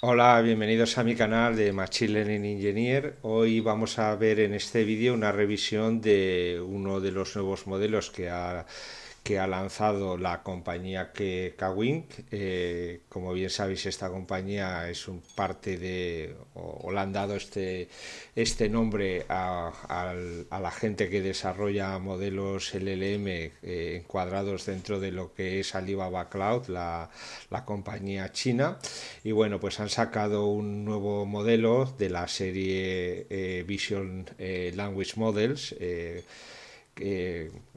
Hola, bienvenidos a mi canal de Machine Learning Engineer. Hoy vamos a ver en este vídeo una revisión de uno de los nuevos modelos que ha que ha lanzado la compañía que Kawink. Eh, como bien sabéis, esta compañía es un parte de, o, le han dado este, este nombre a, la gente que desarrolla modelos LLM eh, encuadrados dentro de lo que es Alibaba Cloud, la, compañía china. Y bueno, pues han sacado un nuevo modelo de la serie eh, Vision Language Models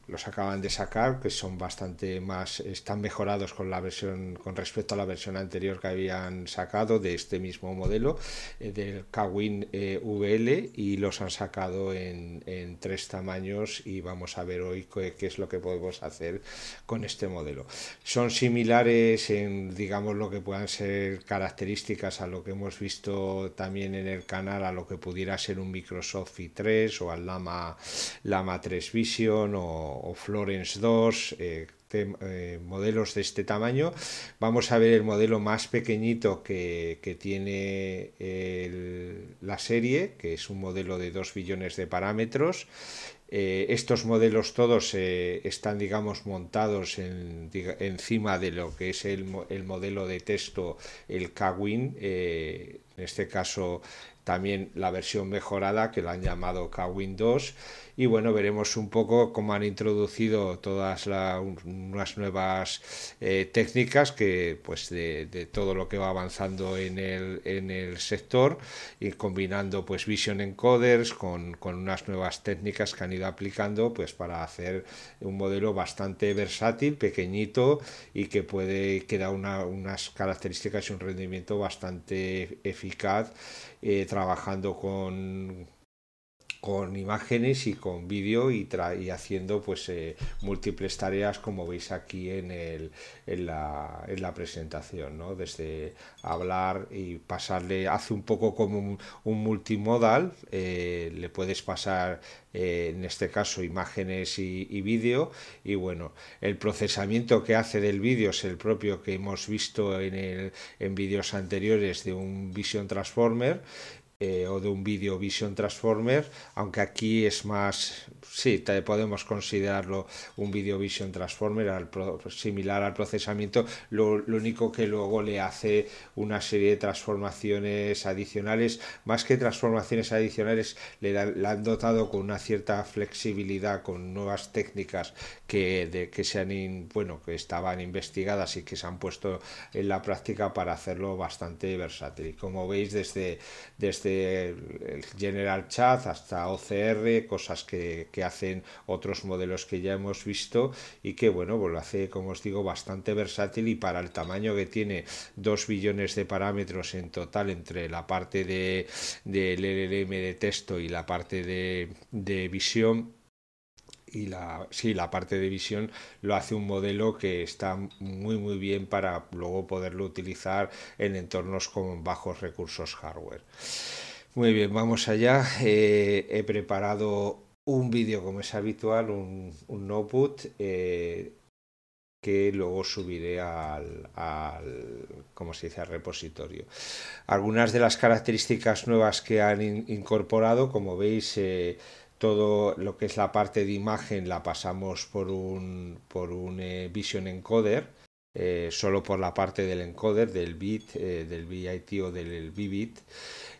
los acaban de sacar, que son bastante más, están mejorados con la versión, con respecto a la versión anterior que habían sacado de este mismo modelo, eh, del Kwin eh, VL, y los han sacado en, tres tamaños y vamos a ver hoy qué, es lo que podemos hacer con este modelo. Son similares en, digamos, lo que puedan ser características a lo que hemos visto también en el canal, a lo que pudiera ser un Microsoft i3 o al Lama, Lama 3 Vision o o Florence 2, eh, eh, modelos de este tamaño. Vamos a ver el modelo más pequeñito que, tiene la serie, que es un modelo de 2 billones de parámetros. Eh, estos modelos todos están, digamos, montados encima de lo que es el, modelo de texto, el Kwin. en este caso, también la versión mejorada que la han llamado Kwin 2 y bueno, veremos un poco cómo han introducido todas las unas nuevas eh, técnicas que pues de, todo lo que va avanzando en el, en el sector y combinando pues vision encoders con, con unas nuevas técnicas que han ido aplicando pues para hacer un modelo bastante versátil, pequeñito y que puede que da unas características y un rendimiento bastante eficaz eh, trabajando con con imágenes y con vídeo y, y, haciendo pues eh, múltiples tareas como veis aquí en, el, en, la, en la, presentación ¿no? desde hablar y pasarle hace un poco como un, multimodal eh, le puedes pasar eh, en este caso imágenes y, y vídeo y bueno el procesamiento que hace del vídeo es el propio que hemos visto en, en vídeos anteriores de un Vision Transformer eh, o de un video Vision Transformer, aunque aquí es más sí, podemos considerarlo un video vision transformer similar al procesamiento, lo, único que luego le hace una serie de transformaciones adicionales, más que transformaciones adicionales, le, han dotado con una cierta flexibilidad, con nuevas técnicas que, que bueno, que estaban investigadas y que se han puesto en la práctica para hacerlo bastante versátil. como veis, desde, desde el General Chat hasta OCR, cosas que, que hacen otros modelos que ya hemos visto y que bueno, pues lo hace como os digo bastante versátil y para el tamaño que tiene 2 billones de parámetros en total entre la parte de, del LLM de texto y la parte de, visión y la, sí, la parte de visión lo hace un modelo que está muy muy bien para luego poderlo utilizar en entornos con bajos recursos hardware. Muy bien, vamos allá. Eh, he preparado un vídeo como es habitual, un, un output eh, que luego subiré al, como se dice, al repositorio. Algunas de las características nuevas que han incorporado, como veis, eh, todo lo que es la parte de imagen la pasamos por un, por un eh, Vision Encoder, solo por la parte del encoder, del bit, del VIT o del BBIT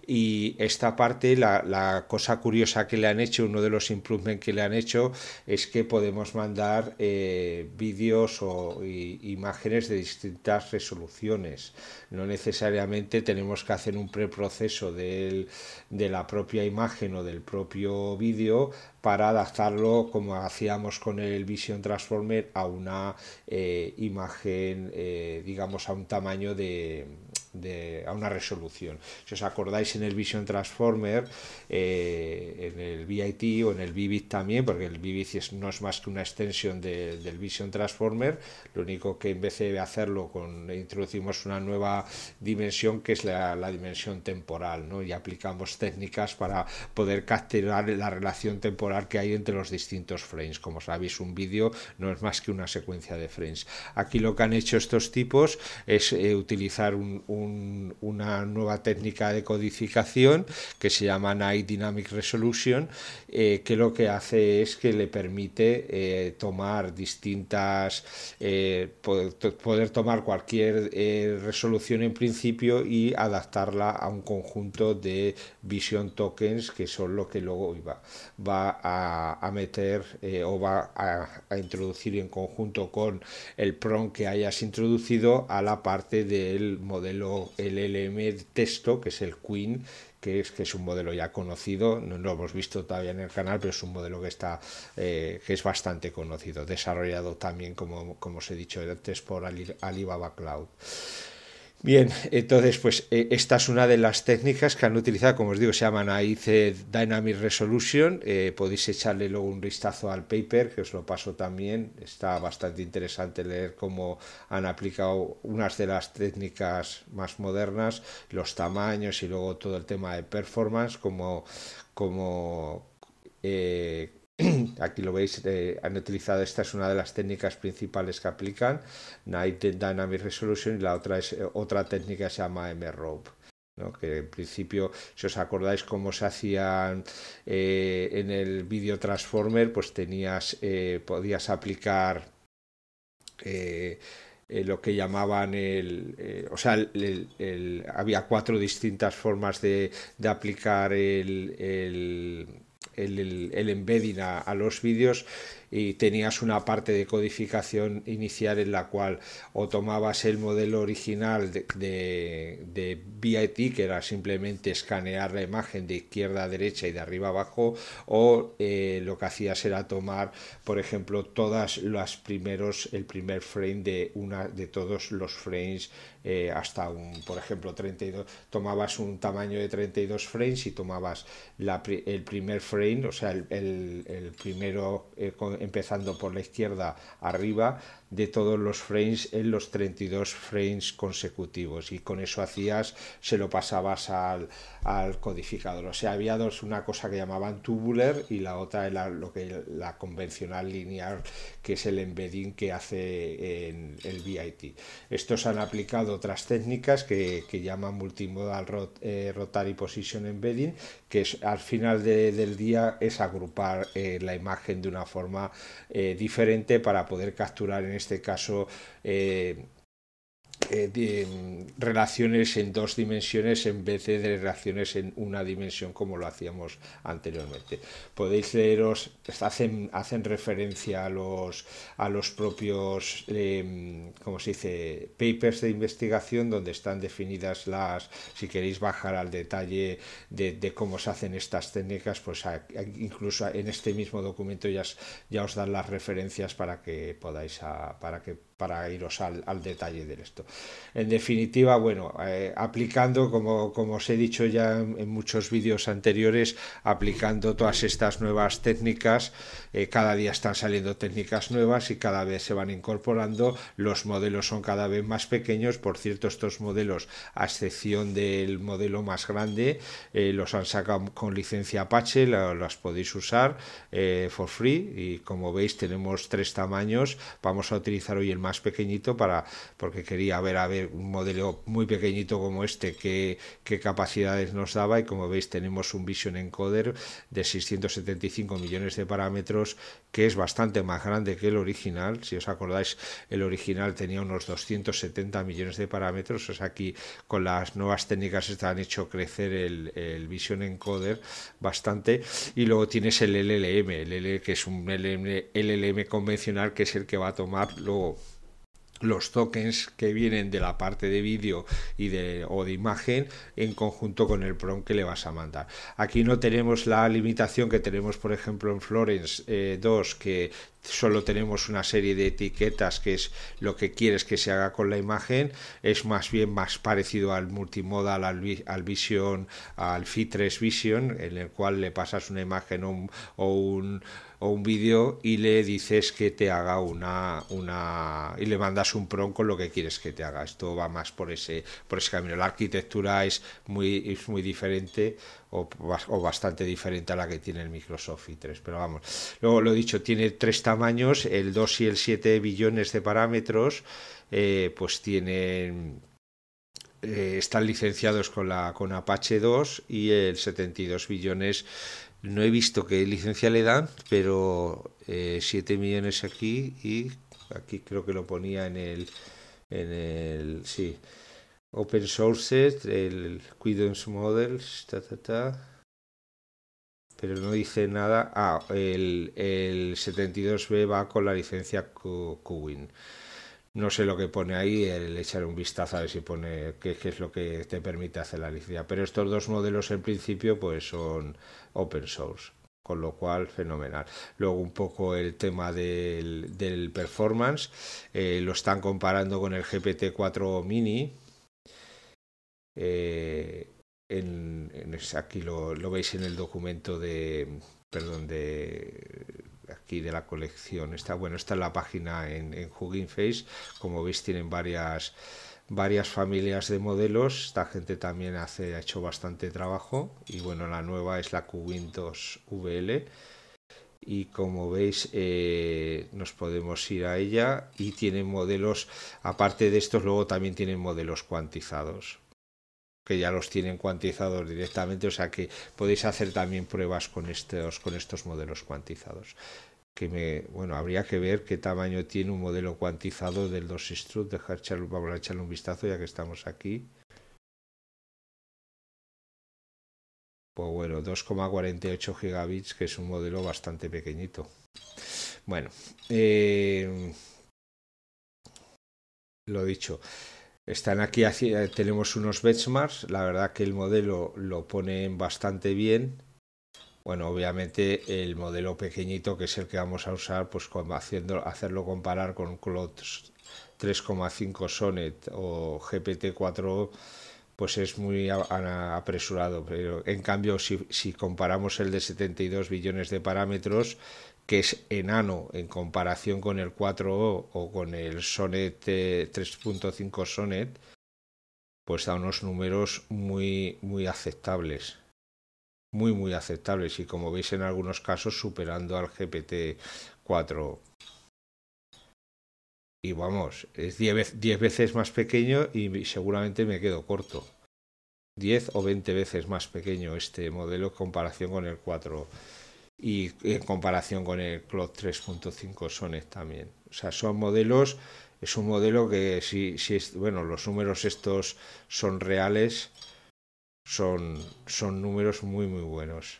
y esta parte, la, cosa curiosa que le han hecho, uno de los improvements que le han hecho, es que podemos mandar eh, vídeos o imágenes de distintas resoluciones. No necesariamente tenemos que hacer un preproceso del, de la propia imagen o del propio vídeo para adaptarlo, como hacíamos con el Vision Transformer, a una eh, imagen, eh, digamos, a un tamaño de a una resolución. Si os acordáis en el Vision Transformer, eh, en el VIT o en el ViViT también, porque el es no es más que una extensión del Vision Transformer, lo único que en vez de hacerlo introducimos una nueva dimensión que es la, dimensión temporal, y aplicamos técnicas para poder capturar la relación temporal que hay entre los distintos frames. Como sabéis, un vídeo no es más que una secuencia de frames. Aquí lo que han hecho estos tipos es eh, utilizar un una nueva técnica de codificación que se llama Night Dynamic Resolution, eh, que lo que hace es que le permite eh, tomar distintas, eh, poder, tomar cualquier resolución en principio y adaptarla a un conjunto de vision tokens que son lo que luego va, va a, meter o va a, a introducir en conjunto con el PROM que hayas introducido a la parte del modelo el LM texto, que es el Queen, que es, que es un modelo ya conocido, no lo hemos visto todavía en el canal, pero es un modelo que está eh, que es bastante conocido, desarrollado también, como, como os he dicho antes, por Alibaba Cloud. Bien, entonces, pues eh, esta es una de las técnicas que han utilizado, como os digo, se llaman AIC Dynamic Resolution. Eh, podéis echarle luego un vistazo al paper, que os lo paso también. Está bastante interesante leer cómo han aplicado unas de las técnicas más modernas, los tamaños y luego todo el tema de performance, como, como eh, Aquí lo veis, eh, han utilizado, esta es una de las técnicas principales que aplican, Night Dynamic Resolution, y la otra es eh, otra técnica se llama M-Rope, que en principio, si os acordáis cómo se hacían eh, en el Video Transformer, pues tenías, podías aplicar lo que llamaban el, o sea, había cuatro distintas formas de aplicar el, el, el, embedding a los vídeos y tenías una parte de codificación inicial en la cual o tomabas el modelo original de, de, que era simplemente escanear la imagen de izquierda a derecha y de arriba a abajo, o eh, lo que hacías era tomar, por ejemplo, todas las primeros, el primer frame de una de todos los frames eh, hasta un, por ejemplo, 32, tomabas un tamaño de 32 frames y tomabas la, el primer frame, o sea, el, el, primero eh, con empezando por la izquierda arriba de todos los frames en los 32 frames consecutivos y con eso hacías, se lo pasabas al, al codificador. O sea, había dos, una cosa que llamaban tubular y la otra era lo que la convencional lineal, que es el embedding que hace en el VIT. Estos han aplicado otras técnicas que, llaman multimodal eh, rotary position embedding, que es, al final del día es agrupar eh, la imagen de una forma eh, diferente para poder capturar en este caso eh, relaciones en dos dimensiones en vez de, relaciones en una dimensión como lo hacíamos anteriormente. Podéis leeros, hacen, hacen referencia a los, a los propios, em, se dice?, papers de investigación donde están definidas las, si queréis bajar al detalle de, cómo se hacen estas técnicas, pues incluso en este mismo documento ya, os dan las referencias para que podáis, para que para iros al, detalle de esto. En definitiva, bueno, eh, aplicando, como, como, os he dicho ya en muchos vídeos anteriores, aplicando todas estas nuevas técnicas eh, cada día están saliendo técnicas nuevas y cada vez se van incorporando, los modelos son cada vez más pequeños, por cierto, estos modelos, a excepción del modelo más grande, eh, los han sacado con licencia Apache, las podéis usar eh, for free y como veis tenemos tres tamaños, vamos a utilizar hoy el más pequeñito para porque quería ver a ver un modelo muy pequeñito como este qué, qué capacidades nos daba y como veis tenemos un Vision Encoder de 675 millones de parámetros que es bastante más grande que el original. Si os acordáis, el original tenía unos 270 millones de parámetros. O sea, aquí con las nuevas técnicas se han hecho crecer el, Vision Encoder bastante. Y luego tienes el LLM, el que es un LLM convencional, que es el que va a tomar luego los tokens que vienen de la parte de vídeo y de, o de imagen en conjunto con el prom que le vas a mandar. Aquí no tenemos la limitación que tenemos, por ejemplo, en Florence 2, eh, que solo tenemos una serie de etiquetas que es lo que quieres que se haga con la imagen es más bien más parecido al multimodal al, vision al fi 3 vision en el cual le pasas una imagen o un o un vídeo y le dices que te haga una, una y le mandas un prom con lo que quieres que te haga. Esto va más por ese, por ese camino. La arquitectura es muy, muy diferente o, bastante diferente a la que tiene el Microsoft i3. Pero vamos, luego lo he dicho, tiene tres tamaños, el 2 y el 7 billones de parámetros, eh, pues tienen... Eh, están licenciados con la con Apache 2 y el 72 billones no he visto qué licencia le dan, pero 7 eh, millones aquí y aquí creo que lo ponía en el, en el sí, Open Source, el Quidens Models, Pero no dice nada. Ah, el, el 72B va con la licencia Qwin. No sé lo que pone ahí, el echar un vistazo a ver si pone qué, es lo que te permite hacer la licencia. Pero estos dos modelos en principio pues son open source, con lo cual fenomenal. Luego un poco el tema del, performance, eh, lo están comparando con el GPT-4 mini. Eh, en, aquí lo, lo veis en el documento de, perdón, de aquí de la colección. Está bueno, esta es la página en, en Face. Como veis, tienen varias varias familias de modelos. Esta gente también hace, ha hecho bastante trabajo. Y bueno, la nueva es la q 2 VL. Y como veis, eh, nos podemos ir a ella. Y tienen modelos, aparte de estos, luego también tienen modelos cuantizados que ya los tienen cuantizados directamente, o sea que podéis hacer también pruebas con estos, con estos modelos cuantizados. Que me, bueno, habría que ver qué tamaño tiene un modelo cuantizado del 2 Strut, vamos a echarle un vistazo ya que estamos aquí. Pues bueno, 2,48 gigabits, que es un modelo bastante pequeñito. Bueno, eh, lo dicho. Están aquí, eh, tenemos unos benchmarks, la verdad que el modelo lo ponen bastante bien. Bueno, obviamente el modelo pequeñito, que es el que vamos a usar, pues haciendo, hacerlo comparar con Cloud 3,5 Sonnet o GPT-4, pues es muy apresurado. Pero en cambio, si, si comparamos el de 72 billones de parámetros, que es enano en comparación con el 4O o con el Sonet 3.5 eh, Sonet, pues da unos números muy, muy aceptables. Muy, muy aceptables. Y como veis en algunos casos, superando al GPT-4. Y vamos, es 10 veces más pequeño y seguramente me quedo corto. 10 o 20 veces más pequeño este modelo en comparación con el 4 y en comparación con el Cloud 3.5 Sonet también. O sea, son modelos, es un modelo que si, si bueno, los números estos son reales, son, son números muy muy buenos.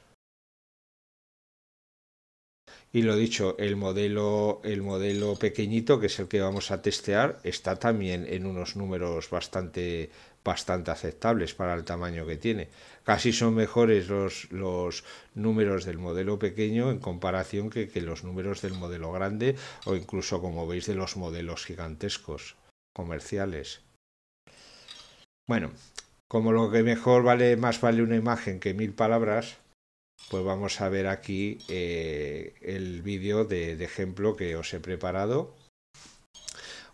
Y lo dicho, el modelo, el modelo pequeñito, que es el que vamos a testear, está también en unos números bastante, bastante aceptables para el tamaño que tiene. Casi son mejores los, números del modelo pequeño en comparación que, los números del modelo grande o incluso como veis de los modelos gigantescos comerciales. Bueno, como lo que mejor vale, más vale una imagen que mil palabras, pues vamos a ver aquí eh, el vídeo de ejemplo que os he preparado.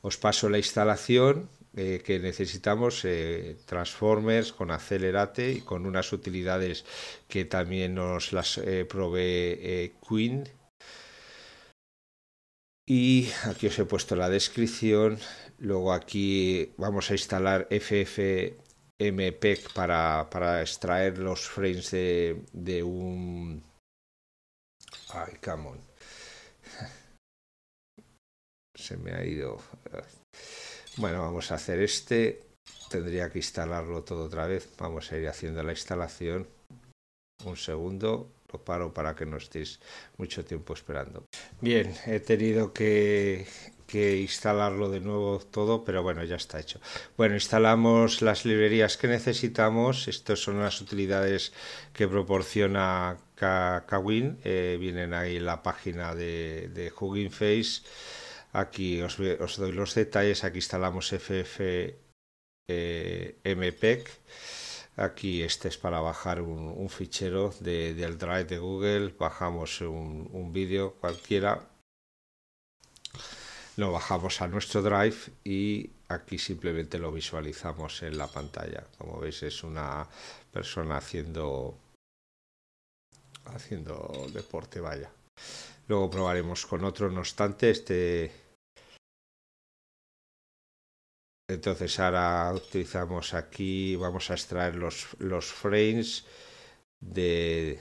Os paso la instalación eh, que necesitamos eh, Transformers con Acelerate y con unas utilidades que también nos las eh, provee Queen. Y aquí os he puesto la descripción. Luego aquí vamos a instalar FFmpeg para, para extraer los frames de, de un... Ay, come on. Se me ha ido. Bueno, vamos a hacer este. Tendría que instalarlo todo otra vez. Vamos a ir haciendo la instalación. Un segundo. Lo paro para que no estéis mucho tiempo esperando. Bien, he tenido que, instalarlo de nuevo todo, pero bueno, ya está hecho. Bueno, instalamos las librerías que necesitamos. Estas son las utilidades que proporciona kawin eh, vienen ahí la página de, de Hugging Face Aquí os, doy los detalles. Aquí instalamos FFmpeg. Eh, aquí este es para bajar un, fichero del Drive de Google. Bajamos un, vídeo cualquiera. Lo bajamos a nuestro Drive y aquí simplemente lo visualizamos en la pantalla. Como veis es una persona haciendo haciendo deporte, vaya. Luego probaremos con otro, no obstante, este Entonces ahora utilizamos aquí, vamos a extraer los, los frames de...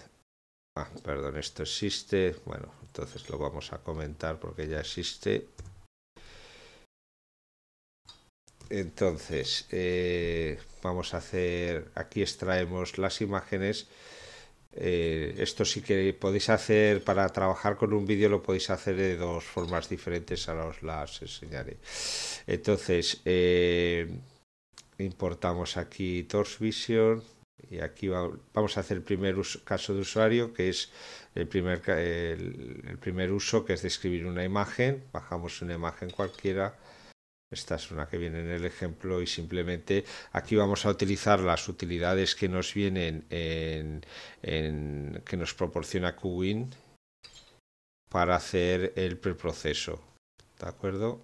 Ah, perdón, esto existe. Bueno, entonces lo vamos a comentar porque ya existe. Entonces, eh, vamos a hacer, aquí extraemos las imágenes eh, esto sí que podéis hacer para trabajar con un vídeo, lo podéis hacer de dos formas diferentes, ahora os las enseñaré. Entonces, eh, importamos aquí Vision y aquí vamos a hacer el primer caso de usuario, que es el primer, el, primer uso, que es describir una imagen. Bajamos una imagen cualquiera esta es una que viene en el ejemplo y simplemente aquí vamos a utilizar las utilidades que nos vienen que nos proporciona Qwin para hacer el preproceso. ¿De acuerdo?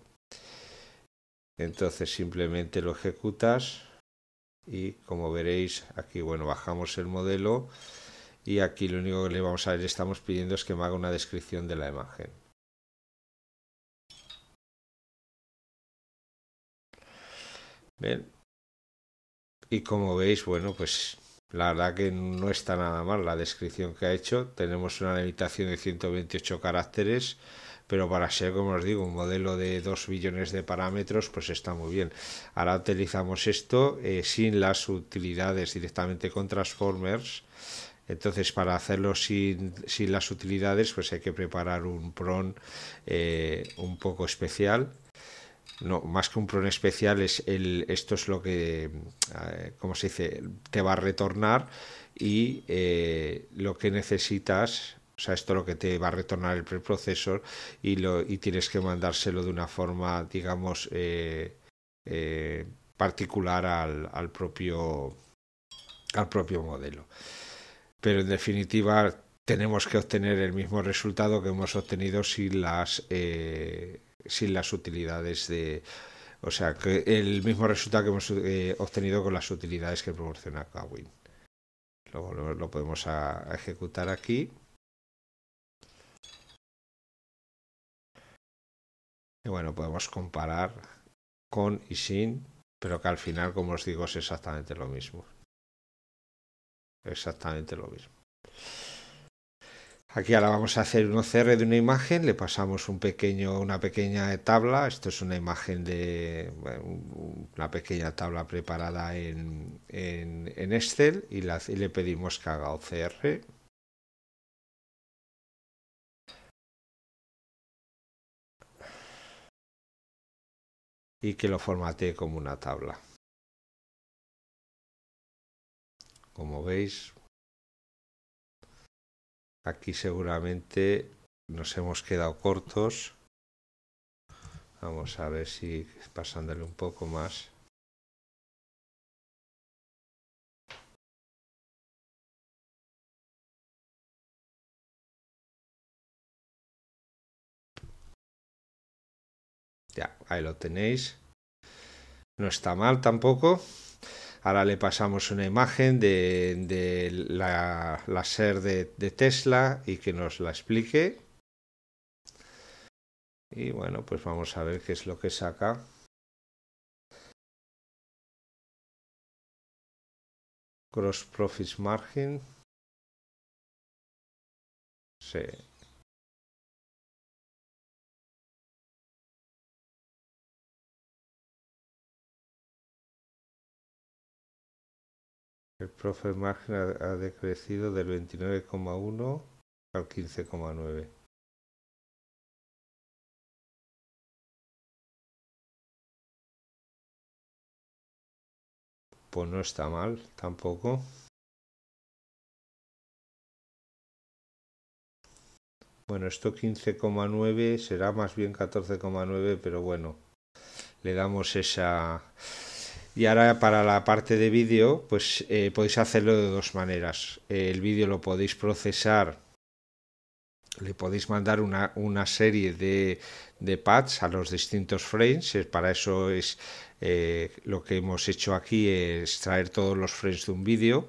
Entonces simplemente lo ejecutas y como veréis aquí bueno bajamos el modelo y aquí lo único que le vamos a ver estamos pidiendo es que me haga una descripción de la imagen. Bien. Y como veis, bueno, pues la verdad que no está nada mal la descripción que ha hecho. Tenemos una limitación de 128 caracteres, pero para ser, como os digo, un modelo de 2 billones de parámetros, pues está muy bien. Ahora utilizamos esto eh, sin las utilidades directamente con Transformers. Entonces, para hacerlo sin, las utilidades, pues hay que preparar un PRON eh, un poco especial no, más que un pron especial, es el, esto es lo que, eh, como se dice?, te va a retornar y eh, lo que necesitas, o sea, esto es lo que te va a retornar el preprocesor y, lo, y tienes que mandárselo de una forma, digamos, eh, particular al, al, propio, al propio modelo. Pero en definitiva tenemos que obtener el mismo resultado que hemos obtenido si las sin las utilidades de... O sea, que el mismo resultado que hemos eh, obtenido con las utilidades que proporciona Kawin. Luego lo, podemos ejecutar aquí. Y bueno, podemos comparar con y sin, pero que al final, como os digo, es exactamente lo mismo. Exactamente lo mismo. Aquí ahora vamos a hacer un OCR de una imagen, le pasamos un pequeño, una pequeña tabla, esto es una imagen de una pequeña tabla preparada en, Excel y, y le pedimos que haga OCR. Y que lo formatee como una tabla. Como veis, Aquí seguramente nos hemos quedado cortos. Vamos a ver si pasándole un poco más. Ya, ahí lo tenéis. No está mal tampoco. Ahora le pasamos una imagen de, la, SER de, Tesla y que nos la explique. Y bueno, pues vamos a ver qué es lo que saca. Cross Profits Margin. El profe margen ha decrecido del 29,1 al 15,9. Pues no está mal tampoco. Bueno, esto 15,9 será más bien 14,9, pero bueno, le damos esa y ahora para la parte de vídeo, pues eh, podéis hacerlo de dos maneras. el vídeo lo podéis procesar, le podéis mandar una, serie de, pads a los distintos frames. Para eso es eh, lo que hemos hecho aquí, es traer todos los frames de un vídeo.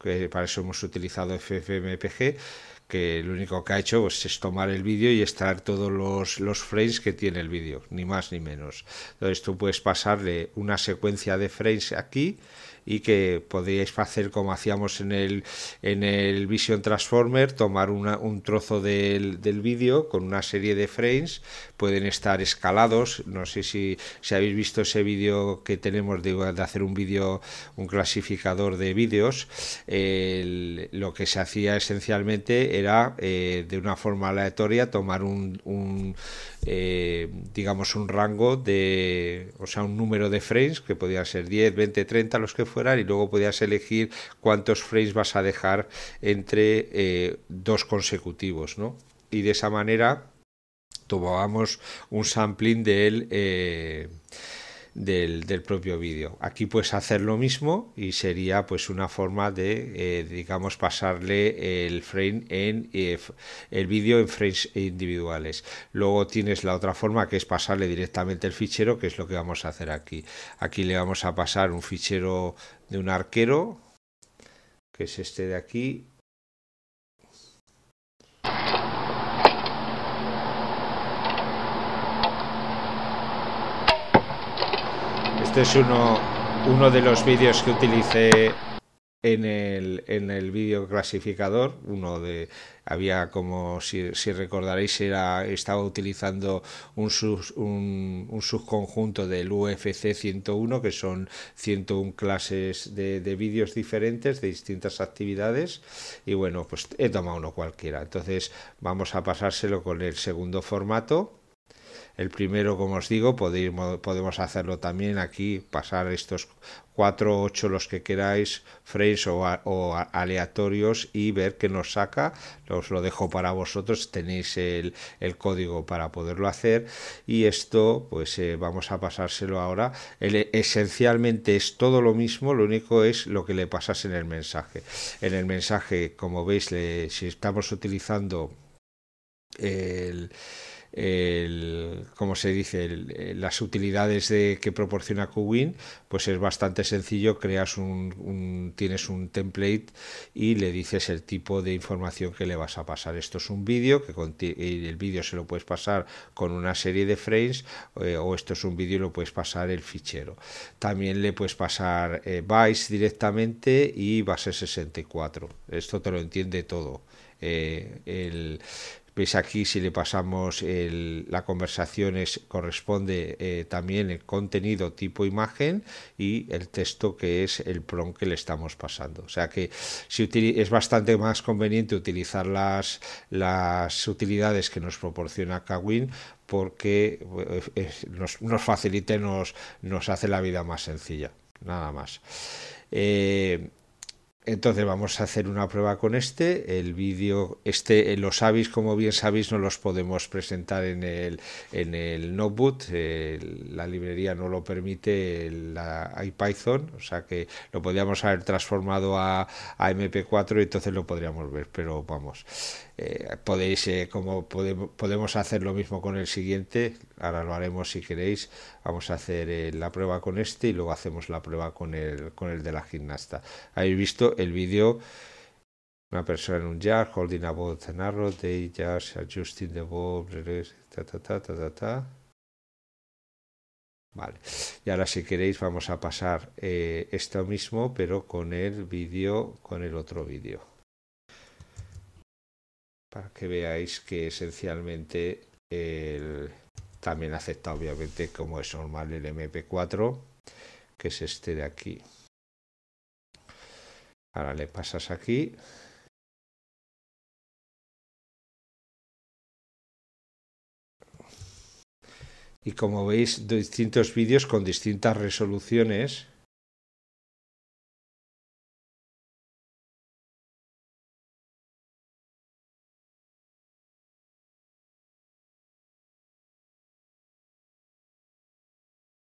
Que para eso hemos utilizado FFmpg que lo único que ha hecho pues, es tomar el vídeo y extraer todos los, los frames que tiene el vídeo, ni más ni menos. Entonces tú puedes pasarle una secuencia de frames aquí y que podríais hacer como hacíamos en el, en el Vision Transformer, tomar una, un trozo del, del vídeo con una serie de frames, pueden estar escalados, no sé si, si habéis visto ese vídeo que tenemos de, de hacer un vídeo, un clasificador de vídeos, lo que se hacía esencialmente era eh, de una forma aleatoria tomar un, eh, digamos un rango de, o sea, un número de frames que podía ser 10, 20, 30, los que fueran y luego podías elegir cuántos frames vas a dejar entre eh, dos consecutivos, ¿no? Y de esa manera tomábamos un sampling de él eh, del, propio vídeo. Aquí puedes hacer lo mismo y sería pues una forma de, eh, digamos, pasarle el frame en eh, el vídeo en frames individuales. Luego tienes la otra forma que es pasarle directamente el fichero, que es lo que vamos a hacer aquí. Aquí le vamos a pasar un fichero de un arquero, que es este de aquí, Este es uno, uno de los vídeos que utilicé en el, en vídeo clasificador, uno de había como si, recordaréis era estaba utilizando un, subconjunto del UFC 101 que son 101 clases de vídeos diferentes de distintas actividades y bueno pues he tomado uno cualquiera entonces vamos a pasárselo con el segundo formato el primero, como os digo, podemos, hacerlo también aquí, pasar estos 4, ocho, los que queráis, frames o, aleatorios y ver qué nos saca. Os lo dejo para vosotros, tenéis el, código para poderlo hacer. Y esto, pues eh, vamos a pasárselo ahora. esencialmente es todo lo mismo, lo único es lo que le pasas en el mensaje. En el mensaje, como veis, si estamos utilizando el el, como se dice, eh, las utilidades de, que proporciona Qwin, pues es bastante sencillo, creas un, tienes un template y le dices el tipo de información que le vas a pasar. Esto es un vídeo, que el vídeo se lo puedes pasar con una serie de frames eh, o esto es un vídeo lo puedes pasar el fichero. También le puedes pasar eh, bytes directamente y a base 64. Esto te lo entiende todo. el, Veis aquí si le pasamos la conversación corresponde eh, también el contenido tipo imagen y el texto que es el prom que le estamos pasando. O sea que es bastante más conveniente utilizar las, las utilidades que nos proporciona Kawin porque eh, nos, nos facilita, nos, nos hace la vida más sencilla. Nada más. Eh, entonces vamos a hacer una prueba con este. El vídeo, este, eh, los avis, como bien sabéis, no los podemos presentar en el, en el notebook. la librería no lo permite, la IPython, o sea que lo podríamos haber transformado a, a MP4 y entonces lo podríamos ver, pero vamos. Eh, podéis, eh, como podemos hacer lo mismo con el siguiente, ahora lo haremos si queréis, vamos a hacer eh, la prueba con este y luego hacemos la prueba con el, con el de la gimnasta. Habéis visto el vídeo, una persona en un jar, holding a boat de narrow, Justin de adjusting the ta, ta, ta, ta, ta, Vale, y ahora si queréis vamos a pasar esto mismo, pero con el vídeo, con el otro vídeo para que veáis que esencialmente también acepta obviamente como es normal el MP4 que es este de aquí ahora le pasas aquí y como veis distintos vídeos con distintas resoluciones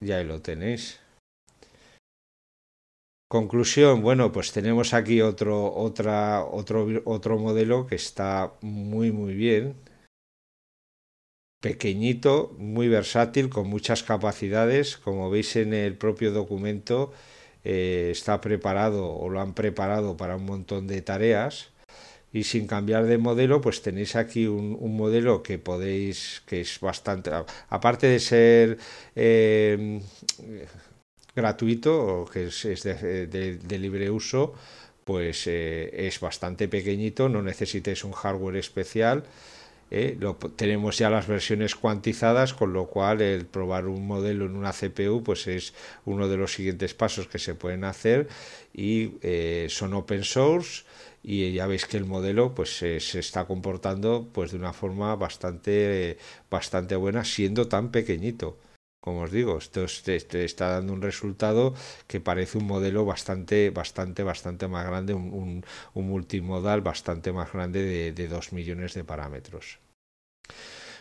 Ya ahí lo tenéis. Conclusión, bueno, pues tenemos aquí otro, otro, otro modelo que está muy, muy bien. Pequeñito, muy versátil, con muchas capacidades. Como veis en el propio documento, eh, está preparado o lo han preparado para un montón de tareas y sin cambiar de modelo pues tenéis aquí un, modelo que podéis que es bastante aparte de ser eh, gratuito o que es, de, libre uso pues eh, es bastante pequeñito no necesitáis un hardware especial ¿eh? tenemos ya las versiones cuantizadas, con lo cual el probar un modelo en una CPU pues es uno de los siguientes pasos que se pueden hacer y eh, son open source y ya veis que el modelo pues eh, se, está comportando pues de una forma bastante, bastante buena siendo tan pequeñito como os digo, esto está dando un resultado que parece un modelo bastante, bastante, bastante más grande, un, multimodal bastante más grande de, de 2 millones de parámetros.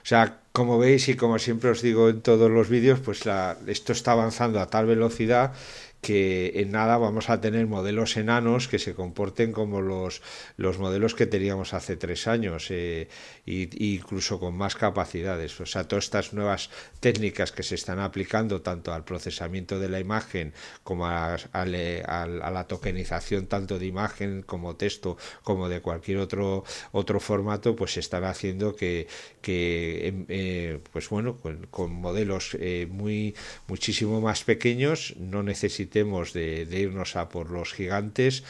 O sea, como veis y como siempre os digo en todos los vídeos, pues la, esto está avanzando a tal velocidad que en nada vamos a tener modelos enanos que se comporten como los, los modelos que teníamos hace tres años, e incluso con más capacidades. O sea, todas estas nuevas técnicas que se están aplicando tanto al procesamiento de la imagen como a, la tokenización tanto de imagen como texto como de cualquier otro, otro formato, pues se están haciendo que, que em, eh, pues bueno, con, modelos eh, muy muchísimo más pequeños no necesitan de, irnos a por los gigantes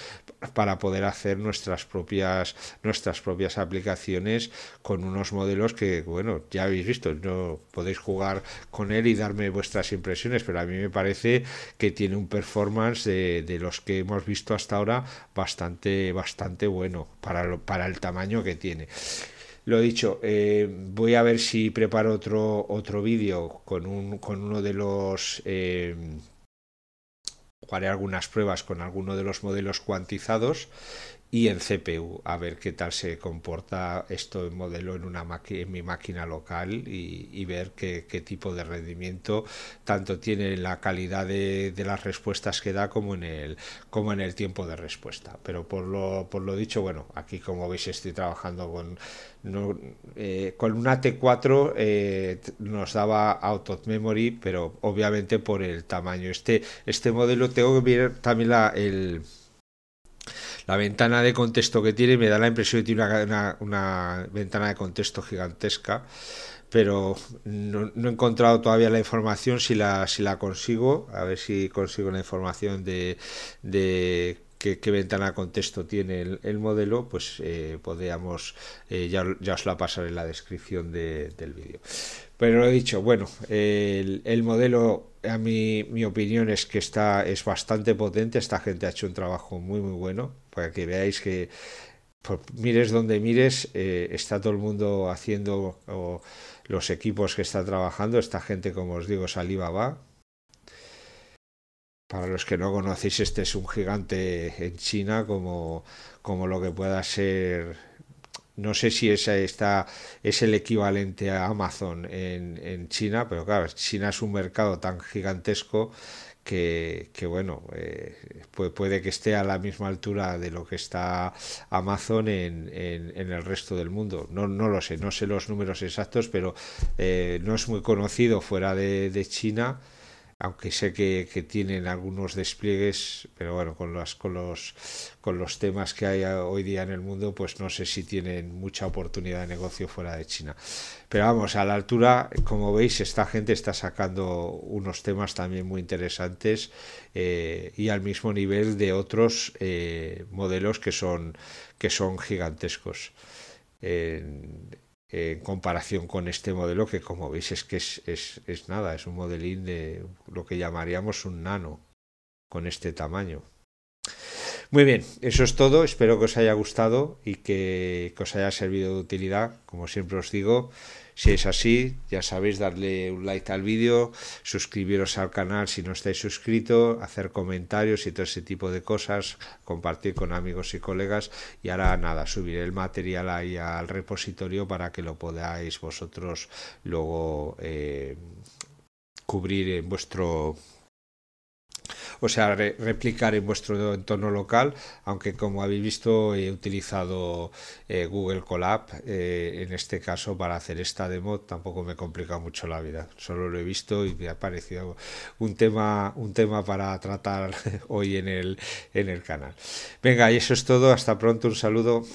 para poder hacer nuestras propias nuestras propias aplicaciones con unos modelos que bueno ya habéis visto no podéis jugar con él y darme vuestras impresiones pero a mí me parece que tiene un performance de, de los que hemos visto hasta ahora bastante bastante bueno para para el tamaño que tiene lo dicho, eh, voy a ver si preparo otro, otro vídeo con, un, con uno de los eh, haré algunas pruebas con alguno de los modelos cuantizados y en CPU, a ver qué tal se comporta esto en modelo en, una en mi máquina local y, ver qué, tipo de rendimiento tanto tiene en la calidad de, las respuestas que da como en el, como en el tiempo de respuesta. Pero por lo, por lo dicho, bueno, aquí como veis estoy trabajando con, no, eh, con una T4, eh, nos daba out memory, pero obviamente por el tamaño. Este, este modelo tengo que mirar también la, el la ventana de contexto que tiene me da la impresión de que tiene una, ventana de contexto gigantesca, pero no, he encontrado todavía la información, si la, si la consigo, a ver si consigo la información de, qué, ventana de contexto tiene el, modelo, pues eh, podríamos, eh, ya, os la pasaré en la descripción del vídeo. Pero lo he dicho, bueno, el, modelo a mi, mi opinión es que está, es bastante potente, esta gente ha hecho un trabajo muy muy bueno para que veáis que mires donde mires, eh, está todo el mundo haciendo o, los equipos que está trabajando, esta gente, como os digo, saliva va. Para los que no conocéis, este es un gigante en China, como, como lo que pueda ser no sé si esa está, es el equivalente a Amazon en, en, China, pero claro, China es un mercado tan gigantesco que, bueno, eh, puede, que esté a la misma altura de lo que está Amazon en, en, el resto del mundo. No, no lo sé, no sé los números exactos, pero eh, no es muy conocido fuera de, de China aunque sé que, tienen algunos despliegues, pero bueno, con, con, los, temas que hay hoy día en el mundo, pues no sé si tienen mucha oportunidad de negocio fuera de China. Pero vamos, a la altura, como veis, esta gente está sacando unos temas también muy interesantes eh, y al mismo nivel de otros eh, modelos que son, que son gigantescos en comparación con este modelo que como veis es que es, es, es nada, es un modelín de lo que llamaríamos un nano con este tamaño. Muy bien, eso es todo. Espero que os haya gustado y que, os haya servido de utilidad. Como siempre os digo, si es así, ya sabéis, darle un like al vídeo, suscribiros al canal si no estáis suscrito, hacer comentarios y todo ese tipo de cosas, compartir con amigos y colegas. Y ahora nada, subiré el material ahí al repositorio para que lo podáis vosotros luego eh, cubrir en vuestro o pues sea, replicar en vuestro entorno local, aunque como habéis visto he utilizado eh, Google Colab eh, en este caso para hacer esta demo, tampoco me complica mucho la vida, solo lo he visto y me ha parecido un tema, un tema para tratar hoy en el, en el canal. Venga, y eso es todo, hasta pronto, un saludo.